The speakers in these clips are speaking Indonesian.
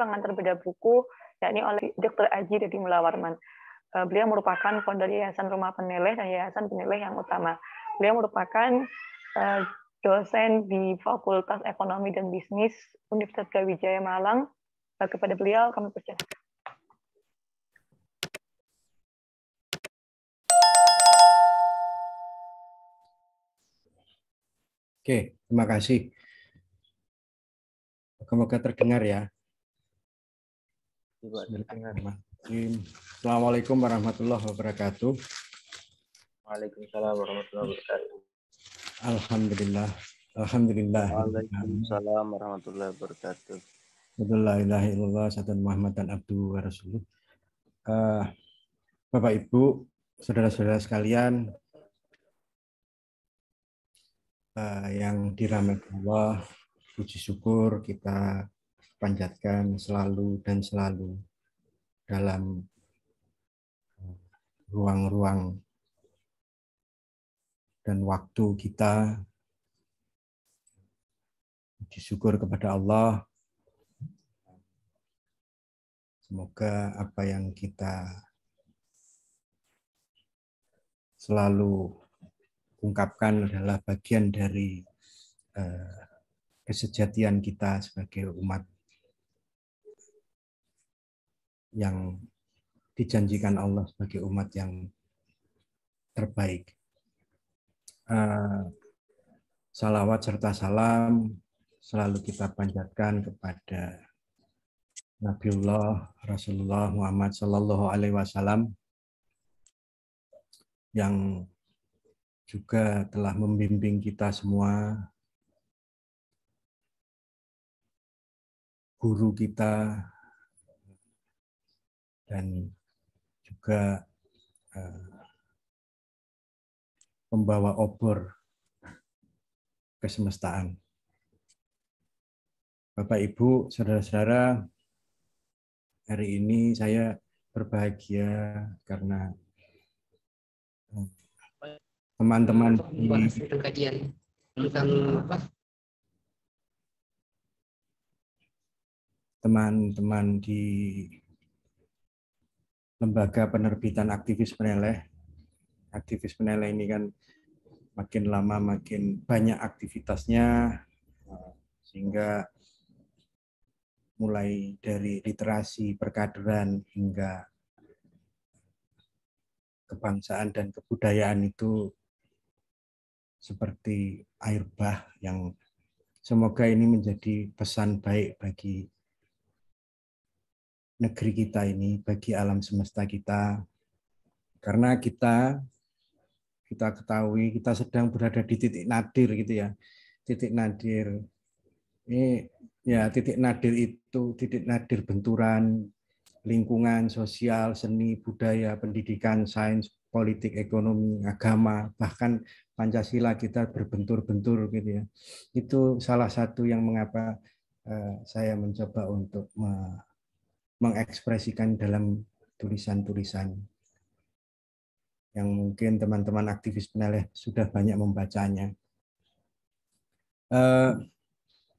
pengantar beda buku, yakni oleh Dr. Aji Dedi Mulawarman. Eh, beliau merupakan founder Yayasan Rumah Peneleh dan Yayasan Peneleh yang utama. Beliau merupakan eh, dosen di Fakultas Ekonomi dan Bisnis Universitas Gawijaya Malang. Eh, kepada beliau kami percaya Oke, terima kasih. Semoga terdengar ya. Bismillahirrahmanirrahim. Assalamualaikum warahmatullahi wabarakatuh. Waalaikumsalam warahmatullahi wabarakatuh. Alhamdulillah. Alhamdulillah. Waalaikumsalam warahmatullahi wabarakatuh. Alhamdulillah ilaha illallah satan abdu wa Uh, Bapak Ibu, saudara-saudara sekalian uh, yang dirahmati Allah, puji syukur kita panjatkan selalu dan selalu dalam eh, ruang-ruang dan waktu kita disyukur kepada Allah. Semoga apa yang kita selalu ungkapkan adalah bagian dari eh, kesejatian kita sebagai umat yang dijanjikan Allah sebagai umat yang terbaik. Eh, salawat serta salam selalu kita panjatkan kepada Nabiullah Rasulullah Muhammad Sallallahu Alaihi Wasallam yang juga telah membimbing kita semua, guru kita, dan juga pembawa eh, obor kesemestaan. Bapak, Ibu, Saudara-saudara, hari ini saya berbahagia karena eh, teman-teman di Teman-teman di lembaga penerbitan aktivis peneleh. Aktivis peneleh ini kan makin lama makin banyak aktivitasnya eh, sehingga mulai dari literasi perkaderan hingga kebangsaan dan kebudayaan itu seperti air bah yang semoga ini menjadi pesan baik bagi negeri kita ini, bagi alam semesta kita. Karena kita kita ketahui kita sedang berada di titik nadir gitu ya. Titik nadir ini ya titik nadir itu titik nadir benturan lingkungan sosial, seni, budaya, pendidikan, sains, politik, ekonomi, agama, bahkan Pancasila kita berbentur-bentur gitu ya. Itu salah satu yang mengapa eh, saya mencoba untuk mengekspresikan dalam tulisan-tulisan yang mungkin teman-teman aktivis peneleh sudah banyak membacanya. Eh,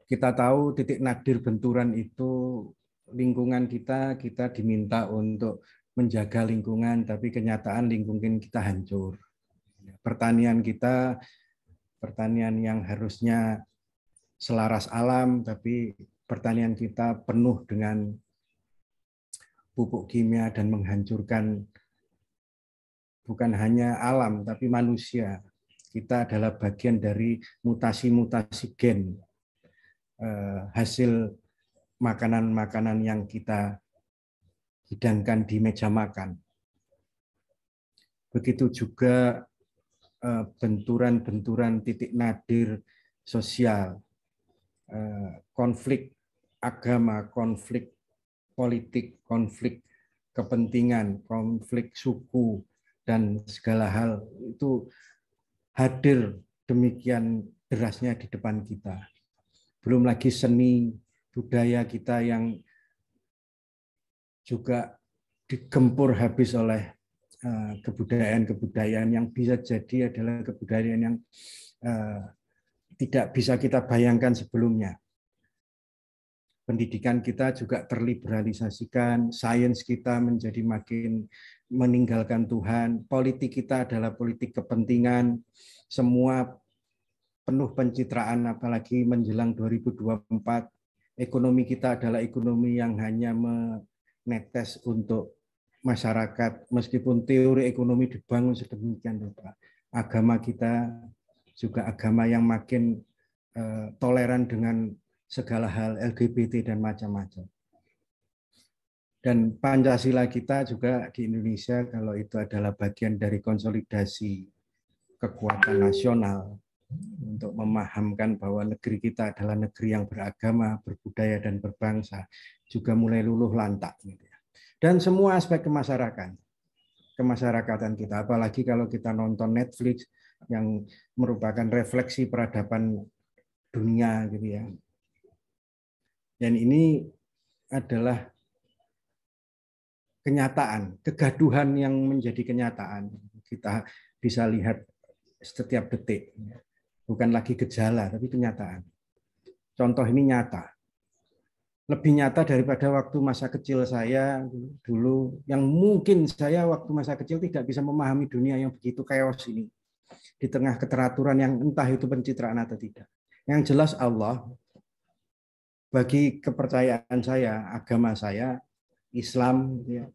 kita tahu titik nadir benturan itu lingkungan kita, kita diminta untuk menjaga lingkungan, tapi kenyataan lingkungan kita hancur. Pertanian kita, pertanian yang harusnya selaras alam, tapi pertanian kita penuh dengan pupuk kimia dan menghancurkan bukan hanya alam tapi manusia. Kita adalah bagian dari mutasi-mutasi gen eh, hasil makanan-makanan yang kita hidangkan di meja makan. Begitu juga eh, benturan-benturan titik nadir sosial, eh, konflik agama, konflik politik, konflik kepentingan, konflik suku, dan segala hal itu hadir demikian derasnya di depan kita. Belum lagi seni, budaya kita yang juga digempur habis oleh eh, kebudayaan-kebudayaan yang bisa jadi adalah kebudayaan yang eh, tidak bisa kita bayangkan sebelumnya pendidikan kita juga terliberalisasikan, sains kita menjadi makin meninggalkan Tuhan, politik kita adalah politik kepentingan, semua penuh pencitraan apalagi menjelang 2024, ekonomi kita adalah ekonomi yang hanya menetes untuk masyarakat, meskipun teori ekonomi dibangun sedemikian rupa. Agama kita juga agama yang makin eh, toleran dengan segala hal LGBT dan macam-macam. Dan Pancasila kita juga di Indonesia kalau itu adalah bagian dari konsolidasi kekuatan nasional untuk memahamkan bahwa negeri kita adalah negeri yang beragama, berbudaya dan berbangsa juga mulai luluh lantak gitu ya. Dan semua aspek kemasyarakatan kemasyarakatan kita. Apalagi kalau kita nonton Netflix yang merupakan refleksi peradaban dunia gitu ya. Dan ini adalah kenyataan, kegaduhan yang menjadi kenyataan. Kita bisa lihat setiap detik. Bukan lagi gejala, tapi kenyataan. Contoh ini nyata. Lebih nyata daripada waktu masa kecil saya dulu, yang mungkin saya waktu masa kecil tidak bisa memahami dunia yang begitu chaos ini. Di tengah keteraturan yang entah itu pencitraan atau tidak. Yang jelas Allah bagi kepercayaan saya, agama saya, Islam. Ya.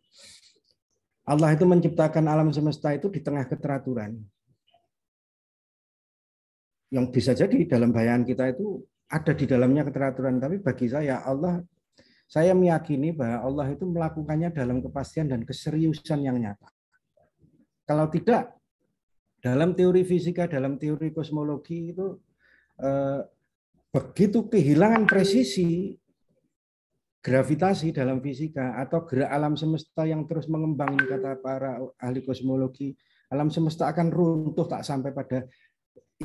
Allah itu menciptakan alam semesta itu di tengah keteraturan. Yang bisa jadi dalam bayangan kita itu ada di dalamnya keteraturan. Tapi bagi saya Allah, saya meyakini bahwa Allah itu melakukannya dalam kepastian dan keseriusan yang nyata. Kalau tidak, dalam teori fisika, dalam teori kosmologi itu eh, Begitu kehilangan presisi gravitasi dalam fisika atau gerak alam semesta yang terus mengembang ini kata para ahli kosmologi, alam semesta akan runtuh tak sampai pada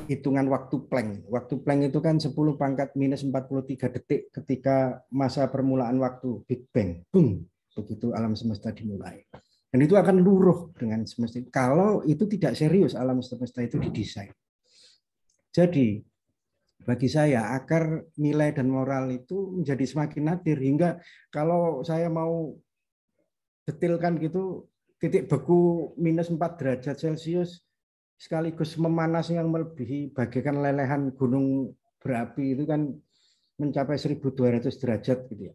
hitungan waktu Planck. Waktu Planck itu kan 10 pangkat minus 43 detik ketika masa permulaan waktu Big Bang. Bung, begitu alam semesta dimulai. Dan itu akan luruh dengan semesta. Kalau itu tidak serius alam semesta itu didesain. Jadi bagi saya akar nilai dan moral itu menjadi semakin nadir hingga kalau saya mau detilkan gitu titik beku minus 4 derajat Celcius sekaligus memanas yang melebihi bagaikan lelehan gunung berapi itu kan mencapai 1200 derajat gitu ya.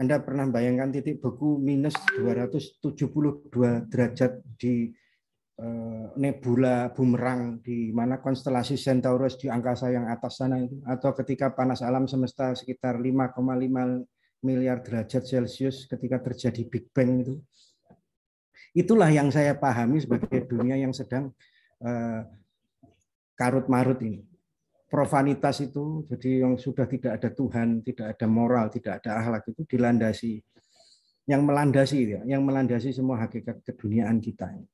Anda pernah bayangkan titik beku minus 272 derajat di Eh, nebula bumerang di mana konstelasi Centaurus di angkasa yang atas sana itu atau ketika panas alam semesta sekitar 5,5 miliar derajat Celcius ketika terjadi Big Bang itu itulah yang saya pahami sebagai dunia yang sedang eh, karut marut ini profanitas itu jadi yang sudah tidak ada Tuhan tidak ada moral tidak ada akhlak itu dilandasi yang melandasi ya, yang melandasi semua hakikat keduniaan kita ini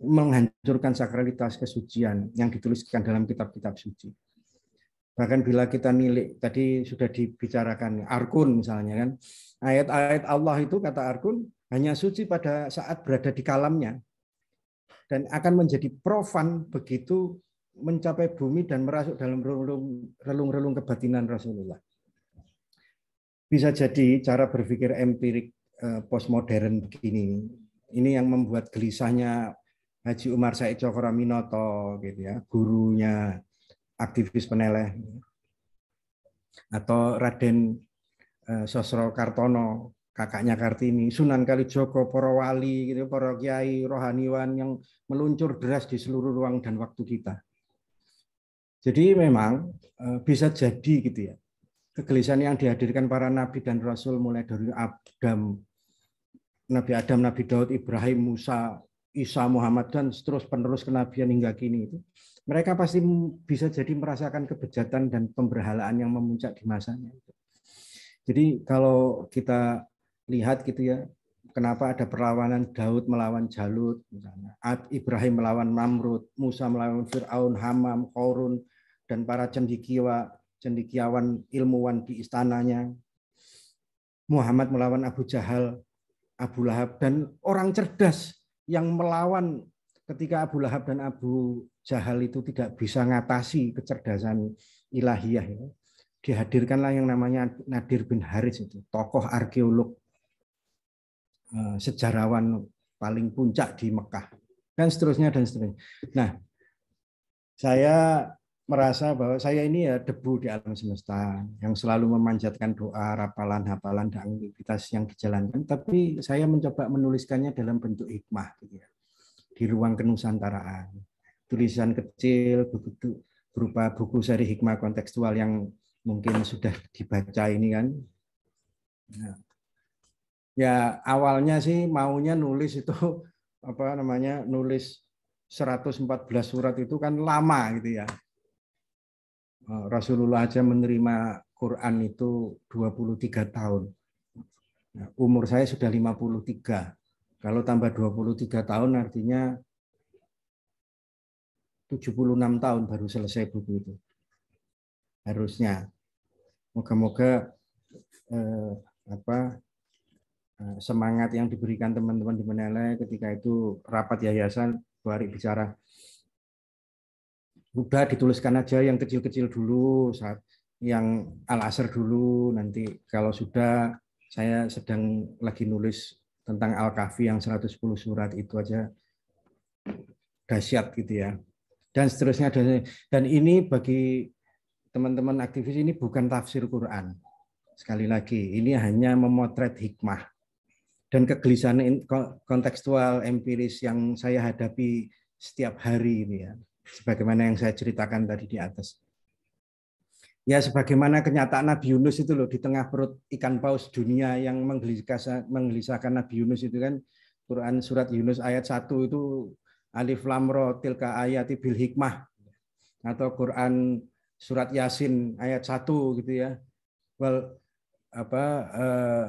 menghancurkan sakralitas kesucian yang dituliskan dalam kitab-kitab suci. Bahkan bila kita milik tadi sudah dibicarakan Arkun misalnya kan, ayat-ayat Allah itu kata Arkun hanya suci pada saat berada di kalamnya dan akan menjadi profan begitu mencapai bumi dan merasuk dalam relung-relung kebatinan Rasulullah. Bisa jadi cara berpikir empirik eh, postmodern begini ini yang membuat gelisahnya Haji Umar Said Cokroaminoto gitu ya, gurunya aktivis peneleh atau Raden eh, Sosro Kartono kakaknya Kartini, Sunan Kalijogo, para wali, gitu, para kiai, rohaniwan yang meluncur deras di seluruh ruang dan waktu kita. Jadi memang eh, bisa jadi gitu ya kegelisahan yang dihadirkan para nabi dan rasul mulai dari Adam, Nabi Adam, Nabi Daud, Ibrahim, Musa, Isa Muhammad dan terus penerus kenabian hingga kini itu mereka pasti bisa jadi merasakan kebejatan dan pemberhalaan yang memuncak di masanya. Jadi kalau kita lihat gitu ya, kenapa ada perlawanan Daud melawan Jalut, misalnya, Ibrahim melawan Mamrud, Musa melawan Fir'aun, Hamam, Korun, dan para cendikiwa, cendikiawan ilmuwan di istananya, Muhammad melawan Abu Jahal, Abu Lahab, dan orang cerdas yang melawan ketika Abu Lahab dan Abu Jahal itu tidak bisa ngatasi kecerdasan ilahiyah ya. dihadirkanlah yang namanya Nadir bin Haris itu tokoh arkeolog eh, sejarawan paling puncak di Mekah dan seterusnya dan seterusnya. Nah, saya merasa bahwa saya ini ya debu di alam semesta yang selalu memanjatkan doa, rapalan, hafalan, dan aktivitas yang dijalankan. Tapi saya mencoba menuliskannya dalam bentuk hikmah gitu ya, di ruang kenusantaraan. Tulisan kecil begitu berupa buku seri hikmah kontekstual yang mungkin sudah dibaca ini kan. Nah, ya awalnya sih maunya nulis itu apa namanya nulis 114 surat itu kan lama gitu ya Eh, Rasulullah aja menerima Quran itu 23 tahun. Nah, umur saya sudah 53. Kalau tambah 23 tahun artinya 76 tahun baru selesai buku itu. Harusnya. Moga-moga eh, apa eh, semangat yang diberikan teman-teman di Menele ketika itu rapat yayasan Bu Ari bicara udah dituliskan aja yang kecil-kecil dulu saat yang al asr dulu nanti kalau sudah saya sedang lagi nulis tentang al kahfi yang 110 surat itu aja dahsyat gitu ya dan seterusnya dan ini bagi teman-teman aktivis ini bukan tafsir Quran sekali lagi ini hanya memotret hikmah dan kegelisahan kontekstual empiris yang saya hadapi setiap hari ini ya sebagaimana yang saya ceritakan tadi di atas. Ya sebagaimana kenyataan Nabi Yunus itu loh di tengah perut ikan paus dunia yang menggelisahkan, Nabi Yunus itu kan Quran surat Yunus ayat 1 itu alif lam ro tilka ayati bil hikmah atau Quran surat Yasin ayat 1 gitu ya. Wal apa uh,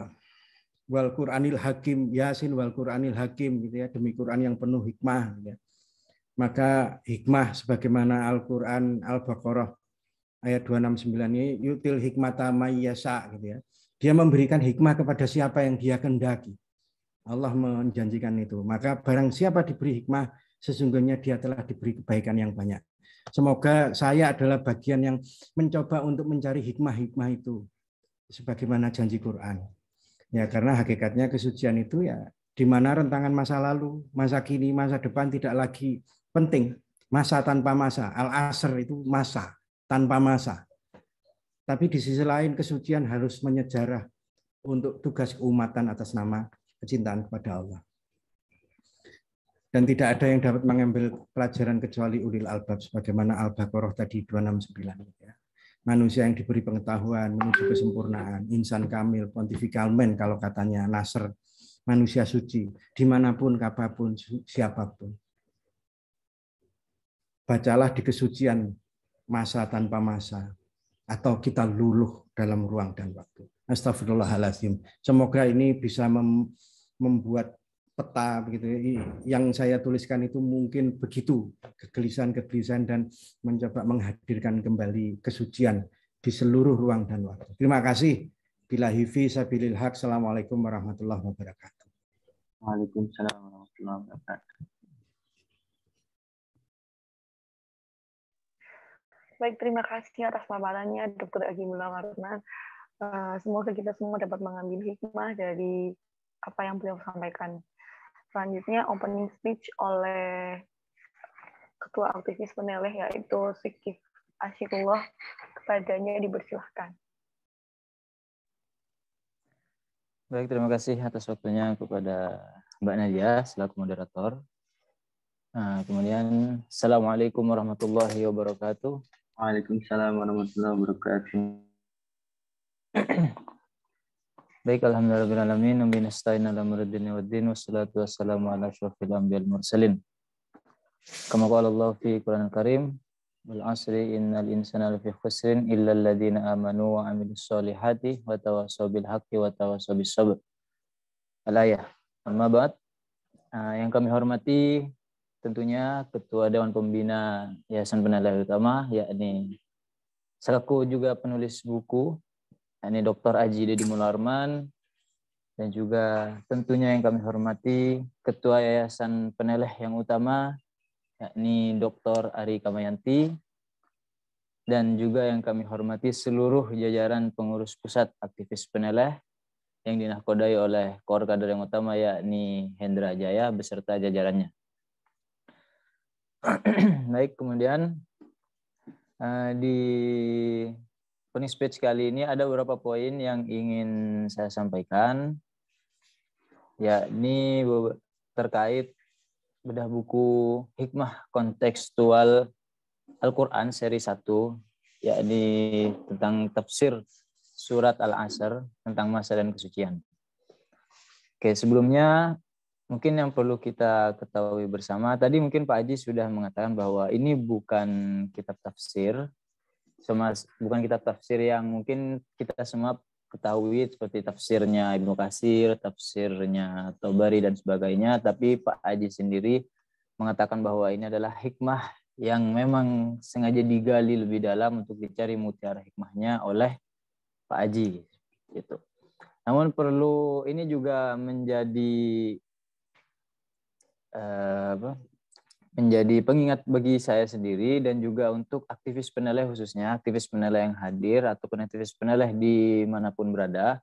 wal Quranil Hakim Yasin wal Quranil Hakim gitu ya demi Quran yang penuh hikmah gitu ya maka hikmah sebagaimana Al-Qur'an Al-Baqarah ayat 269 ini yutil hikmata mayyasa gitu ya. Dia memberikan hikmah kepada siapa yang dia kendaki. Allah menjanjikan itu. Maka barang siapa diberi hikmah, sesungguhnya dia telah diberi kebaikan yang banyak. Semoga saya adalah bagian yang mencoba untuk mencari hikmah-hikmah itu sebagaimana janji Quran. Ya karena hakikatnya kesucian itu ya di mana rentangan masa lalu, masa kini, masa depan tidak lagi penting. Masa tanpa masa. Al-Asr itu masa tanpa masa. Tapi di sisi lain kesucian harus menyejarah untuk tugas keumatan atas nama kecintaan kepada Allah. Dan tidak ada yang dapat mengambil pelajaran kecuali ulil albab sebagaimana al-Baqarah tadi 269 ya. Manusia yang diberi pengetahuan menuju kesempurnaan, insan kamil, pontifikal men kalau katanya Nasr, manusia suci, dimanapun, kapanpun, siapapun bacalah di kesucian masa tanpa masa atau kita luluh dalam ruang dan waktu. Astagfirullahalazim. Semoga ini bisa membuat peta begitu ya. yang saya tuliskan itu mungkin begitu kegelisahan-kegelisahan dan mencoba menghadirkan kembali kesucian di seluruh ruang dan waktu. Terima kasih. Bila hifi sabilil hak. Assalamualaikum warahmatullahi wabarakatuh. Waalaikumsalam warahmatullahi wabarakatuh. Baik, terima kasih atas paparannya Dr. Agi Mula Uh, semoga kita semua dapat mengambil hikmah dari apa yang beliau sampaikan. Selanjutnya, opening speech oleh Ketua Aktivis Peneleh, yaitu Sikif Asyikullah. Kepadanya dipersilahkan. Baik, terima kasih atas waktunya kepada Mbak Nadia selaku moderator. Nah, kemudian, Assalamualaikum warahmatullahi wabarakatuh. Waalaikumsalam warahmatullahi wabarakatuh. Baik, alhamdulillah alhamdulillahirrahmanirrahim. Nabi nasta'in ala muradin wa din. Wassalatu wassalamu ala syurafil anbiya mursalin. Kama qala Allah fi Quran karim Wal asri innal insana lafi khusrin illa alladhina amanu wa amilu solihati wa tawasaw bil haqqi wa tawasaw bis sabr. Al-ayah. Amma ba'd. Ah, yang kami hormati tentunya Ketua Dewan Pembina Yayasan Penelitian Utama, yakni selaku juga penulis buku, yakni Dr. Aji Dedi Mularman, dan juga tentunya yang kami hormati Ketua Yayasan Peneleh yang utama, yakni Dr. Ari Kamayanti, dan juga yang kami hormati seluruh jajaran pengurus pusat aktivis peneleh yang dinakodai oleh Kor Kader yang utama yakni Hendra Jaya beserta jajarannya. Baik, kemudian eh, di opening speech kali ini ada beberapa poin yang ingin saya sampaikan. Ya, ini terkait bedah buku Hikmah Kontekstual Al-Quran seri 1, yakni tentang tafsir surat Al-Asr tentang masa dan kesucian. Oke, sebelumnya mungkin yang perlu kita ketahui bersama tadi mungkin Pak Haji sudah mengatakan bahwa ini bukan kitab tafsir sama bukan kitab tafsir yang mungkin kita semua ketahui seperti tafsirnya Ibnu Kasir, tafsirnya Tobari dan sebagainya, tapi Pak Haji sendiri mengatakan bahwa ini adalah hikmah yang memang sengaja digali lebih dalam untuk dicari mutiara hikmahnya oleh Pak Haji gitu. Namun perlu ini juga menjadi Eh, apa, menjadi pengingat bagi saya sendiri dan juga untuk aktivis peneleh khususnya aktivis peneleh yang hadir ataupun aktivis peneleh manapun berada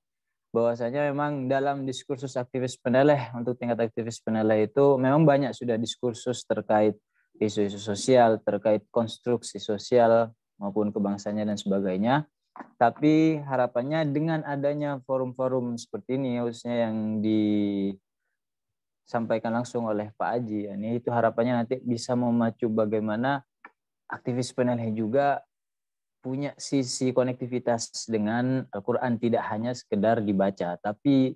bahwasanya memang dalam diskursus aktivis peneleh untuk tingkat aktivis peneleh itu memang banyak sudah diskursus terkait isu-isu sosial terkait konstruksi sosial maupun kebangsanya dan sebagainya tapi harapannya dengan adanya forum-forum seperti ini khususnya yang di sampaikan langsung oleh Pak Aji. Ini itu harapannya nanti bisa memacu bagaimana aktivis peneleh juga punya sisi konektivitas dengan Al-Quran tidak hanya sekedar dibaca, tapi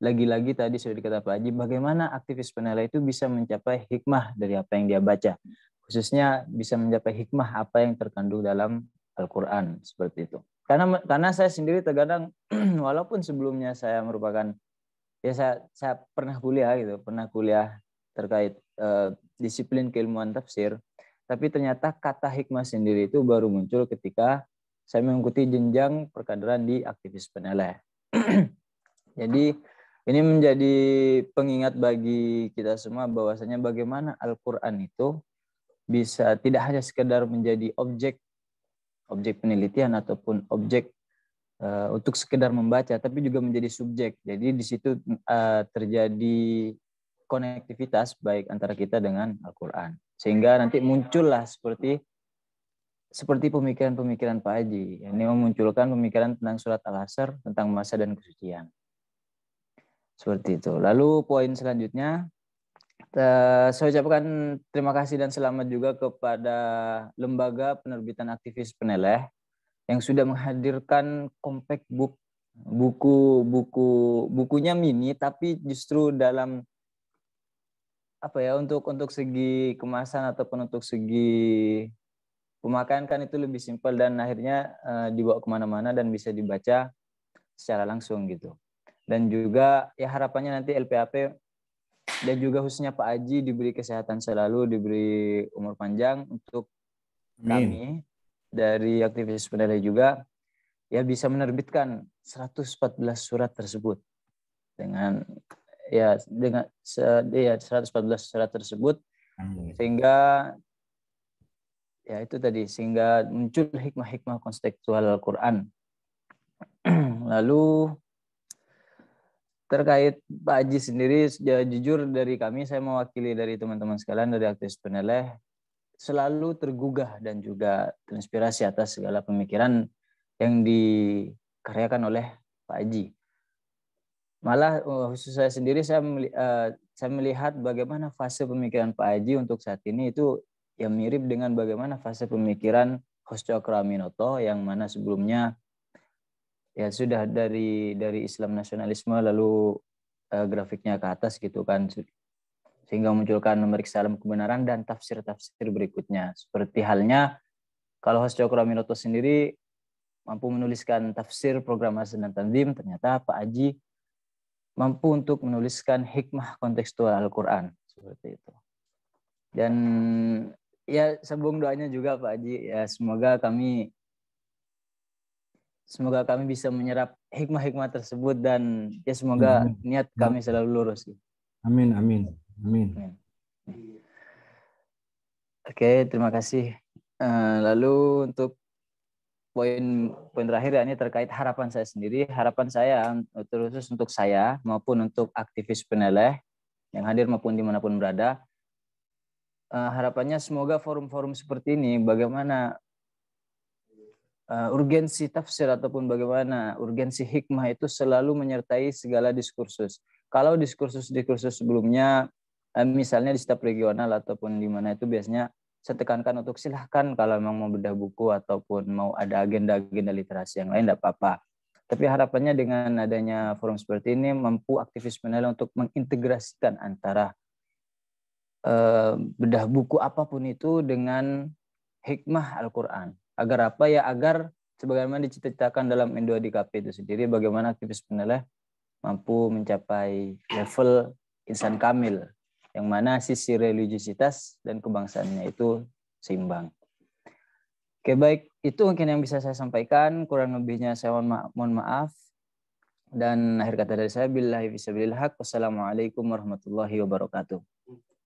lagi-lagi tadi sudah dikata Pak Haji, bagaimana aktivis panel itu bisa mencapai hikmah dari apa yang dia baca, khususnya bisa mencapai hikmah apa yang terkandung dalam Al-Quran seperti itu. Karena karena saya sendiri terkadang walaupun sebelumnya saya merupakan ya saya saya pernah kuliah gitu pernah kuliah terkait uh, disiplin keilmuan tafsir tapi ternyata kata hikmah sendiri itu baru muncul ketika saya mengikuti jenjang perkaderan di aktivis peneleh jadi ini menjadi pengingat bagi kita semua bahwasanya bagaimana Al-Qur'an itu bisa tidak hanya sekedar menjadi objek objek penelitian ataupun objek uh, untuk sekedar membaca, tapi juga menjadi subjek. Jadi di situ uh, terjadi konektivitas baik antara kita dengan Al-Quran. Sehingga nanti muncullah seperti seperti pemikiran-pemikiran Pak Haji. Ini memunculkan pemikiran tentang surat Al-Asr, tentang masa dan kesucian. Seperti itu. Lalu poin selanjutnya, eh, saya ucapkan terima kasih dan selamat juga kepada Lembaga Penerbitan Aktivis Peneleh yang sudah menghadirkan compact book buku-buku bukunya mini tapi justru dalam apa ya untuk untuk segi kemasan ataupun untuk segi pemakaian kan itu lebih simpel dan akhirnya e, dibawa kemana-mana dan bisa dibaca secara langsung gitu dan juga ya harapannya nanti LPAP dan juga khususnya Pak Aji diberi kesehatan selalu diberi umur panjang untuk kami dari aktivis penilai juga ya bisa menerbitkan 114 surat tersebut dengan ya dengan ya 114 surat tersebut Amin. Hmm. sehingga ya itu tadi sehingga muncul hikmah-hikmah konseptual Al-Qur'an. Lalu terkait Pak Haji sendiri ya jujur dari kami saya mewakili dari teman-teman sekalian dari aktivis peneleh selalu tergugah dan juga terinspirasi atas segala pemikiran yang dikaryakan oleh Pak Haji. Malah eh, khusus saya sendiri saya eh, saya melihat bagaimana fase pemikiran Pak Haji untuk saat ini itu yang mirip dengan bagaimana fase pemikiran Hoshokra Minoto yang mana sebelumnya ya sudah dari dari Islam nasionalisme lalu eh, grafiknya ke atas gitu kan sehingga memunculkan memeriksa dalam kebenaran dan tafsir-tafsir berikutnya. Seperti halnya kalau Hos Cokro Aminoto sendiri mampu menuliskan tafsir program Hasan dan Tandim, ternyata Pak Aji mampu untuk menuliskan hikmah kontekstual Al-Quran. Seperti itu. Dan ya sebelum doanya juga Pak Aji, ya semoga kami semoga kami bisa menyerap hikmah-hikmah tersebut dan ya semoga niat kami selalu lurus. Amin amin. Amin. Hmm. Oke, terima kasih. Eh, lalu untuk poin poin terakhir ya ini terkait harapan saya sendiri. Harapan saya terus untuk saya maupun untuk aktivis peneleh yang hadir maupun dimanapun berada. Eh, harapannya semoga forum-forum seperti ini bagaimana eh, urgensi tafsir ataupun bagaimana urgensi hikmah itu selalu menyertai segala diskursus. Kalau diskursus-diskursus sebelumnya Eh, misalnya di setiap regional ataupun di mana itu biasanya saya tekankan untuk silahkan kalau memang mau bedah buku ataupun mau ada agenda-agenda literasi yang lain tidak apa-apa. Tapi harapannya dengan adanya forum seperti ini mampu aktivis penilai untuk mengintegrasikan antara eh, bedah buku apapun itu dengan hikmah Al-Quran. Agar apa ya? Agar sebagaimana diceritakan dalam n di dkp itu sendiri, bagaimana aktivis penilai mampu mencapai level insan kamil yang mana sisi religiositas dan kebangsaannya itu seimbang. Oke baik, itu mungkin yang bisa saya sampaikan. Kurang lebihnya saya mohon, ma mohon maaf. Dan akhir kata dari saya, billahi fisabilillah. Wassalamualaikum warahmatullahi wabarakatuh.